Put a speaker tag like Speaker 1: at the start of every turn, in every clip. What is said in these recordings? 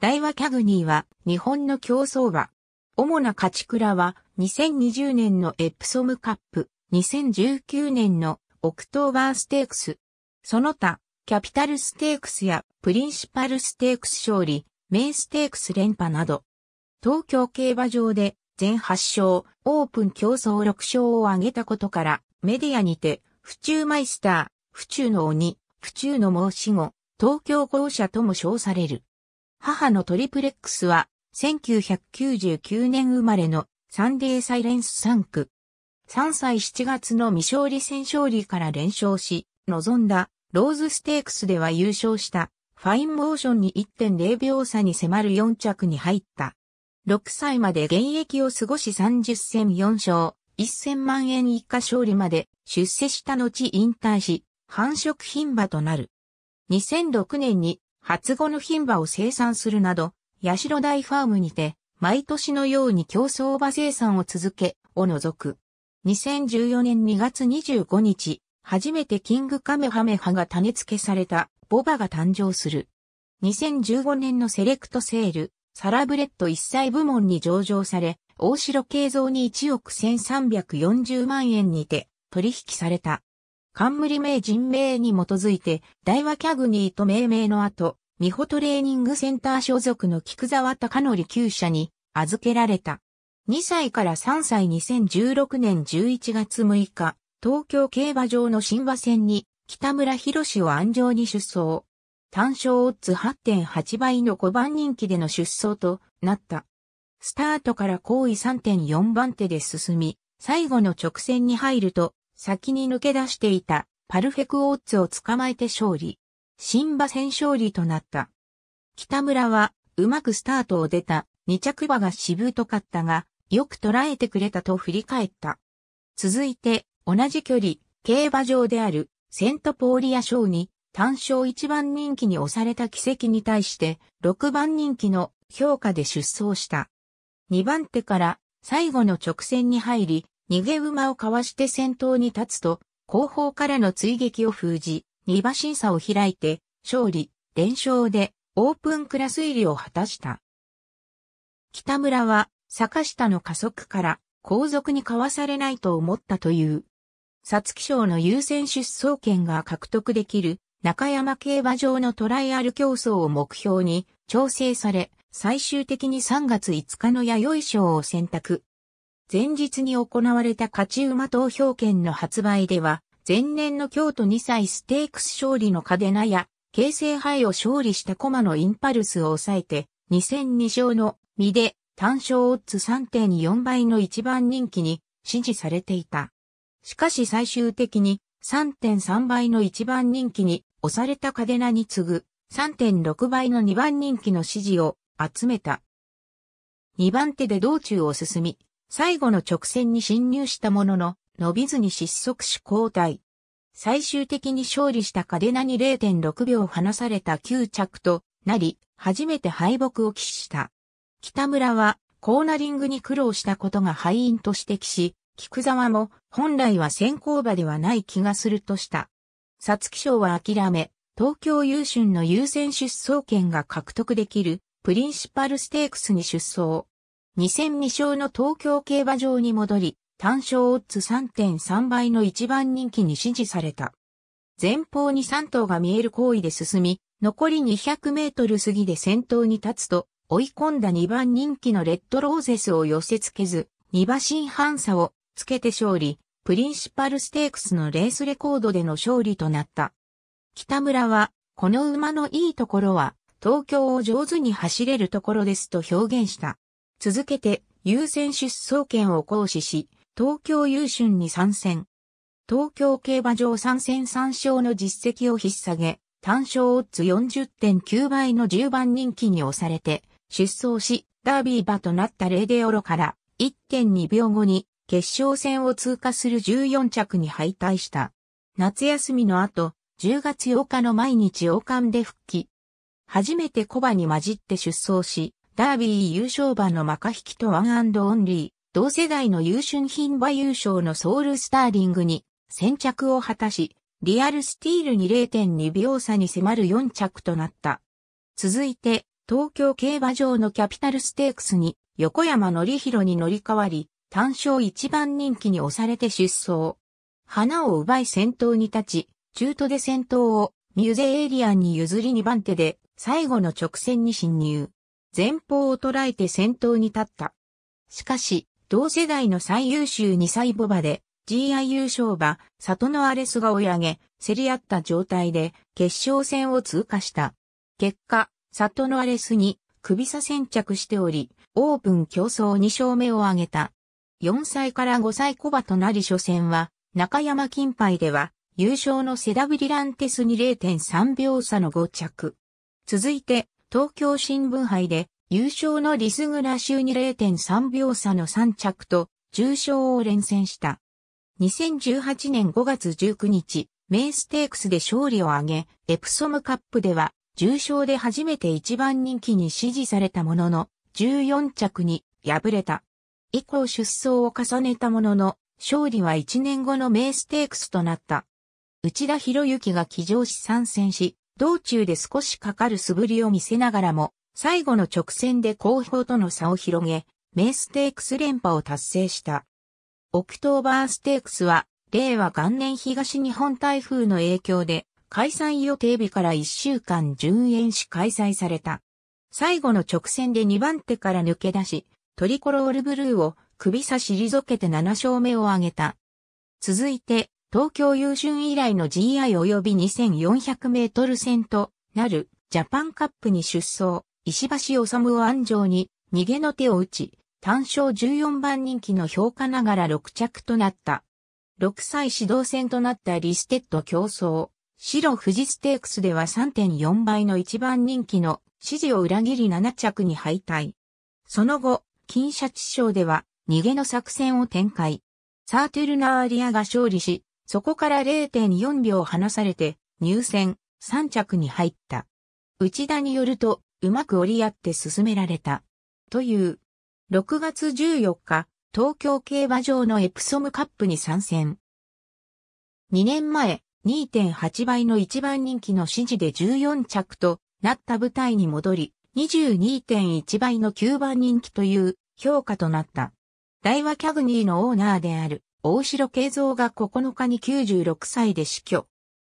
Speaker 1: 大和キャグニーは日本の競争馬。主な勝ち倉は2020年のエプソムカップ、2019年のオクトーバーステークス。その他、キャピタルステークスやプリンシパルステークス勝利、メイステークス連覇など。東京競馬場で全8勝、オープン競争6勝を挙げたことから、メディアにて、府中マイスター、府中の鬼、府中の申し子、東京校舎とも称される。母のトリプレックスは、1999年生まれのサンデーサイレンス3区。3歳7月の未勝利戦勝利から連勝し、臨んだローズステークスでは優勝したファインモーションに1.0秒差に迫る4着に入った。6歳まで現役を過ごし30戦4勝、1000万円以下勝利まで出世した後引退し、繁殖品馬となる。2006年に初子の品馬を生産するなど、八代大ファームにて、毎年のように競争馬生産を続け、を除く。2014年2月25日、初めてキングカメハメハが種付けされた、ボバが誕生する。2015年のセレクトセール、サラブレッド一歳部門に上場され、大城慶造に1億1340万円にて取引された。冠名人名に基づいて、大和キャグニーと命名の後、美穂トレーニングセンター所属の菊沢隆則厩舎に預けられた。2歳から3歳2016年11月6日、東京競馬場の新馬戦に北村博士を安城に出走。単勝オッズ8.8倍の5番人気での出走となった。スタートから後位3.4番手で進み、最後の直線に入ると、先に抜け出していたパルフェクオッツを捕まえて勝利。新馬戦勝利となった。北村はうまくスタートを出た2着馬がしぶとかったが、よく捉えてくれたと振り返った。続いて同じ距離、競馬場であるセントポーリア賞に単勝1番人気に押された奇跡に対して6番人気の評価で出走した。2番手から最後の直線に入り、逃げ馬をかわして先頭に立つと、後方からの追撃を封じ、2馬審査を開いて、勝利、連勝で、オープンクラス入りを果たした。北村は、坂下の加速から、後続にかわされないと思ったという。皐月賞の優先出走権が獲得できる、中山競馬場のトライアル競争を目標に、調整され、最終的に3月5日の弥生賞を選択。前日に行われた勝ち馬投票券の発売では、前年の京都2歳ステークス勝利のカデナや、京成杯を勝利した駒のインパルスを抑えて、2戦2勝のミで単勝オッズ3.4倍の一番人気に支持されていた。しかし最終的に3.3倍の一番人気に押されたカデナに次ぐ3.6倍の2番人気の支持を集めた。2番手で道中を進み、最後の直線に侵入したものの、伸びずに失速し交代。最終的に勝利したカデナに0.6秒離された9着となり、初めて敗北を喫した。北村はコーナリングに苦労したことが敗因と指摘し、菊沢も本来は先行馬ではない気がするとした。皐月賞は諦め、東京優春の優先出走権が獲得できるプリンシパルステークスに出走。2 0 0 2勝の東京競馬場に戻り、単勝オッズ3.3倍の一番人気に支持された。前方に3頭が見える行為で進み、残り200メートル過ぎで先頭に立つと、追い込んだ2番人気のレッドローゼスを寄せ付けず、2馬身半差をつけて勝利、プリンシパルステークスのレースレコードでの勝利となった。北村は、この馬のいいところは、東京を上手に走れるところですと表現した。続けて優先出走権を行使し、東京優春に参戦。東京競馬場参戦参勝の実績を引っ下げ、単勝オッズ40.9倍の10番人気に押されて、出走し、ダービー馬となったレーデオロから1.2秒後に決勝戦を通過する14着に敗退した。夏休みの後、10月8日の毎日王冠で復帰。初めてコバに混じって出走し、ダービー優勝馬のマカヒキとワンオンリー、同世代の優春品馬優勝のソウルスターリングに先着を果たし、リアルスティールに0.2秒差に迫る4着となった。続いて、東京競馬場のキャピタルステークスに横山則弘に乗り換わり、単勝一番人気に押されて出走。花を奪い先頭に立ち、中途で先頭をミュゼエリアンに譲り2番手で最後の直線に侵入。前方を捉えて先頭に立った。しかし、同世代の最優秀2歳母馬で、GI 優勝馬、里のアレスが追い上げ、競り合った状態で決勝戦を通過した。結果、里のアレスに首差先着しており、オープン競争2勝目を挙げた。4歳から5歳小馬となり初戦は、中山金牌では、優勝のセダブリランテスに0.3秒差の5着。続いて、東京新聞杯で優勝のリスグラ州に0.3秒差の3着と重賞を連戦した。2018年5月19日、メイステークスで勝利を挙げ、エプソムカップでは重賞で初めて一番人気に支持されたものの、14着に敗れた。以降出走を重ねたものの、勝利は1年後のメイステークスとなった。内田博之が騎乗し参戦し、道中で少しかかる素振りを見せながらも、最後の直線で後方との差を広げ、名ステークス連覇を達成した。オクトーバーステークスは、令和元年東日本台風の影響で、開催予定日から1週間順延し開催された。最後の直線で2番手から抜け出し、トリコロールブルーを首差し退けて7勝目を挙げた。続いて、東京優秀以来の GI 及び2400メートル戦となるジャパンカップに出走、石橋治を安城に逃げの手を打ち、単勝14番人気の評価ながら6着となった。6歳指導戦となったリステッド競争、白富士ステークスでは3.4倍の1番人気の支持を裏切り7着に敗退。その後、金シャチ賞では逃げの作戦を展開。サーテルナーリアが勝利し、そこから0.4秒離されて入選3着に入った。内田によると、うまく折り合って進められた。という。6月14日、東京競馬場のエプソムカップに参戦。2年前、2.8倍の一番人気の指示で14着となった舞台に戻り、22.1倍の9番人気という評価となった。大和キャグニーのオーナーである大城慶三が9日に96歳で死去。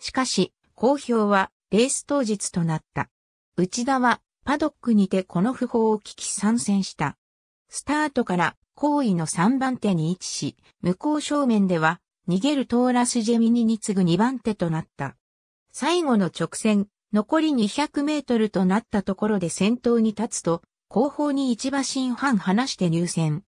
Speaker 1: しかし、公表はレース当日となった。内田はパドックにてこの訃報を聞き参戦した。スタートから後位の3番手に位置し、向こう正面では逃げるトーラスジェミニに次ぐ2番手となった。最後の直線、残り200メートルとなったところで先頭に立つと、後方に一馬身半離して入線。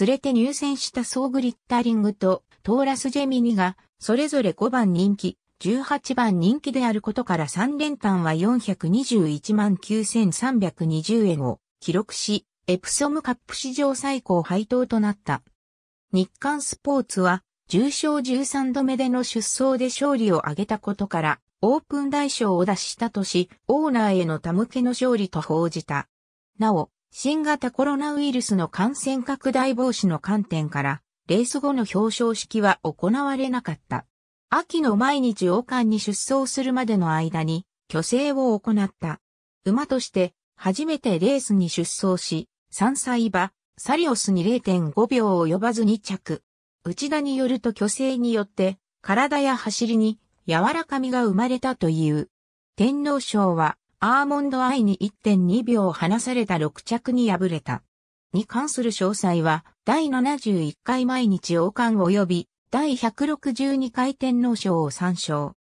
Speaker 1: 連れて入選したソーグリッタリングとトーラスジェミニが、それぞれ5番人気、18番人気であることから3連単は421万9320円を記録し、エプソムカップ史上最高配当となった。日刊スポーツは、重賞13度目での出走で勝利を挙げたことから、オープン大賞を出したとし、オーナーへの手向けの勝利と報じた。なお、新型コロナウイルスの感染拡大防止の観点から、レース後の表彰式は行われなかった。秋の毎日王冠に出走するまでの間に、虚勢を行った。馬として、初めてレースに出走し、3歳馬、サリオスに0.5秒及ばずに着。内田によると虚勢によって、体や走りに柔らかみが生まれたという。天皇賞はアーモンドアイに1.2秒離された6着に敗れた。に関する詳細は、第71回毎日王冠及び、第162回天皇賞を参照。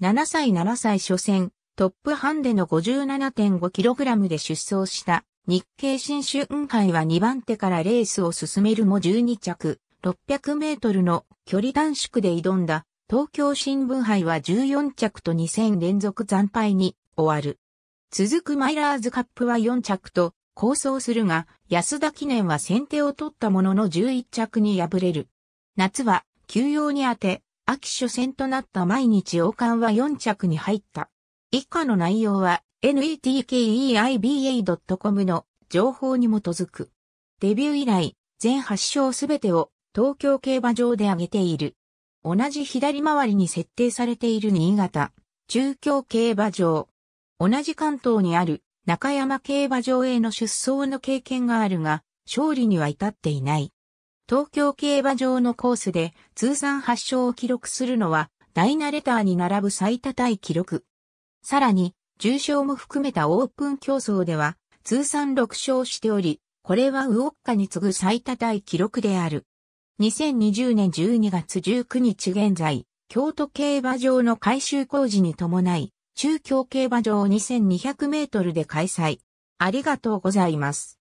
Speaker 1: 7歳7歳初戦、トップハンデの 57.5kg で出走した日経新春杯は2番手からレースを進めるも12着、600メートルの距離短縮で挑んだ東京新聞杯は14着と2戦連続惨敗に終わる。続くマイラーズカップは4着と、構想するが、安田記念は先手を取ったものの11着に敗れる。夏は休養に当て、秋初戦となった毎日王冠は4着に入った。以下の内容は netkeiba.com の情報に基づく。デビュー以来、全8勝すべてを東京競馬場で挙げている。同じ左回りに設定されている新潟、中京競馬場。同じ関東にある中山競馬場への出走の経験があるが、勝利には至っていない。東京競馬場のコースで通算8勝を記録するのは、ダイナレターに並ぶ最多タイ記録。さらに、重賞も含めたオープン競争では、通算6勝しており、これはウオッカに次ぐ最多タイ記録である。2020年12月19日現在、京都競馬場の改修工事に伴い、中京競馬場2200メートルで開催。ありがとうございます。